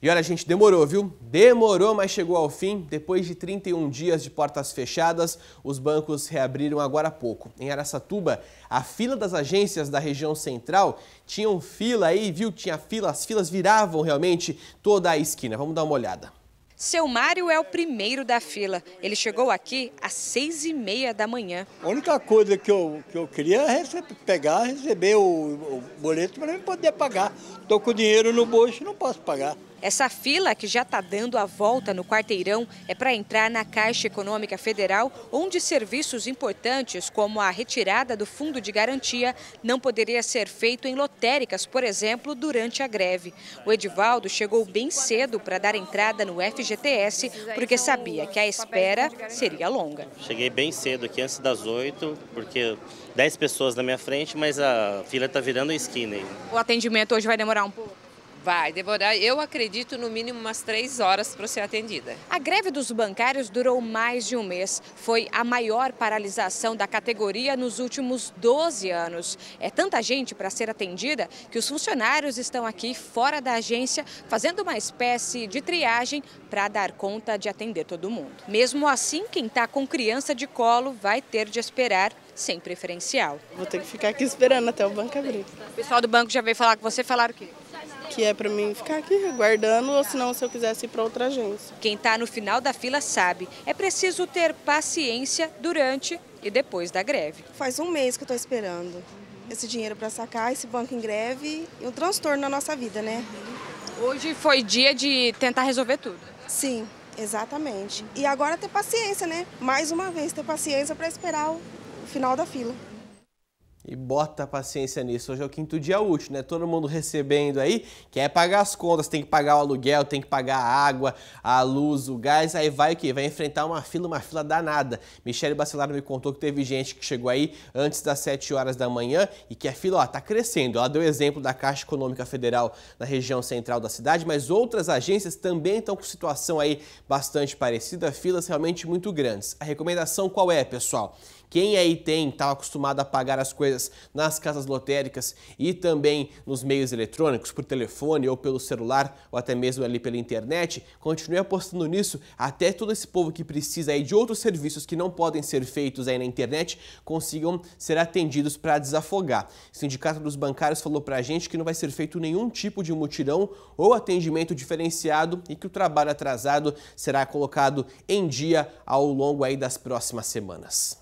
E olha, gente, demorou, viu? Demorou, mas chegou ao fim. Depois de 31 dias de portas fechadas, os bancos reabriram agora há pouco. Em Aracatuba, a fila das agências da região central tinham fila aí, viu? Tinha fila, as filas viravam realmente toda a esquina. Vamos dar uma olhada. Seu Mário é o primeiro da fila. Ele chegou aqui às seis e meia da manhã. A única coisa que eu, que eu queria é receber, pegar, receber o, o boleto para poder pagar. Estou com dinheiro no bolso e não posso pagar. Essa fila que já está dando a volta no quarteirão é para entrar na Caixa Econômica Federal, onde serviços importantes como a retirada do fundo de garantia não poderia ser feito em lotéricas, por exemplo, durante a greve. O Edivaldo chegou bem cedo para dar entrada no FGTS, porque sabia que a espera seria longa. Cheguei bem cedo aqui, antes das 8, porque 10 pessoas na minha frente, mas a fila está virando a esquina. O atendimento hoje vai demorar um pouco? Vai demorar, eu acredito, no mínimo umas três horas para ser atendida. A greve dos bancários durou mais de um mês. Foi a maior paralisação da categoria nos últimos 12 anos. É tanta gente para ser atendida que os funcionários estão aqui fora da agência fazendo uma espécie de triagem para dar conta de atender todo mundo. Mesmo assim, quem está com criança de colo vai ter de esperar sem preferencial. Vou ter que ficar aqui esperando até o banco abrir. O pessoal do banco já veio falar com você, falaram o quê? que é para mim ficar aqui guardando, ou senão se eu quisesse ir para outra agência. Quem está no final da fila sabe, é preciso ter paciência durante e depois da greve. Faz um mês que eu estou esperando esse dinheiro para sacar, esse banco em greve e um transtorno na nossa vida, né? Hoje foi dia de tentar resolver tudo. Sim, exatamente. E agora ter paciência, né? Mais uma vez, ter paciência para esperar o final da fila e bota paciência nisso. Hoje é o quinto dia útil, né? Todo mundo recebendo aí, quer pagar as contas, tem que pagar o aluguel, tem que pagar a água, a luz, o gás, aí vai o quê? Vai enfrentar uma fila, uma fila danada. Michele Bacelar me contou que teve gente que chegou aí antes das 7 horas da manhã e que a fila, ó, tá crescendo. Ela deu exemplo da Caixa Econômica Federal na região central da cidade, mas outras agências também estão com situação aí bastante parecida, filas realmente muito grandes. A recomendação qual é, pessoal? Quem aí tem, tá acostumado a pagar as coisas nas casas lotéricas e também nos meios eletrônicos, por telefone ou pelo celular ou até mesmo ali pela internet. Continue apostando nisso até todo esse povo que precisa aí de outros serviços que não podem ser feitos aí na internet consigam ser atendidos para desafogar. O Sindicato dos Bancários falou para a gente que não vai ser feito nenhum tipo de mutirão ou atendimento diferenciado e que o trabalho atrasado será colocado em dia ao longo aí das próximas semanas.